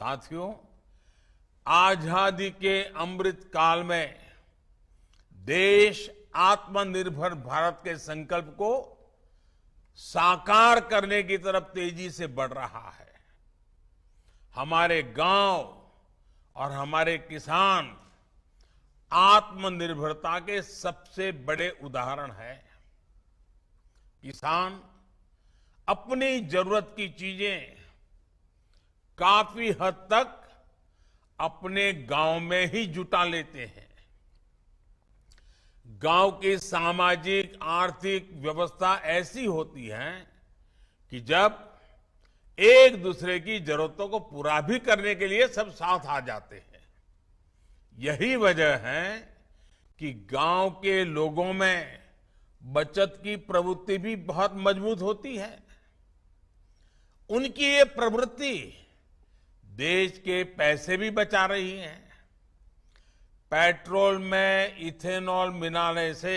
साथियों आजादी के अमृत काल में देश आत्मनिर्भर भारत के संकल्प को साकार करने की तरफ तेजी से बढ़ रहा है हमारे गांव और हमारे किसान आत्मनिर्भरता के सबसे बड़े उदाहरण हैं किसान अपनी जरूरत की चीजें काफी हद तक अपने गांव में ही जुटा लेते हैं गांव की सामाजिक आर्थिक व्यवस्था ऐसी होती है कि जब एक दूसरे की जरूरतों को पूरा भी करने के लिए सब साथ आ जाते हैं यही वजह है कि गांव के लोगों में बचत की प्रवृत्ति भी बहुत मजबूत होती है उनकी ये प्रवृत्ति देश के पैसे भी बचा रही है पेट्रोल में इथेनॉल मिलाने से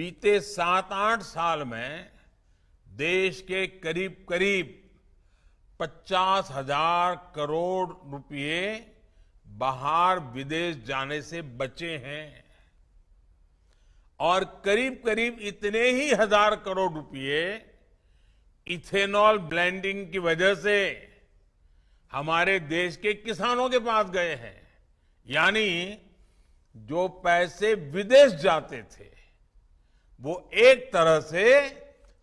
बीते सात आठ साल में देश के करीब करीब पचास हजार करोड़ रुपए बाहर विदेश जाने से बचे हैं और करीब करीब इतने ही हजार करोड़ रुपए इथेनॉल ब्लेंडिंग की वजह से हमारे देश के किसानों के पास गए हैं यानी जो पैसे विदेश जाते थे वो एक तरह से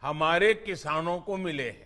हमारे किसानों को मिले हैं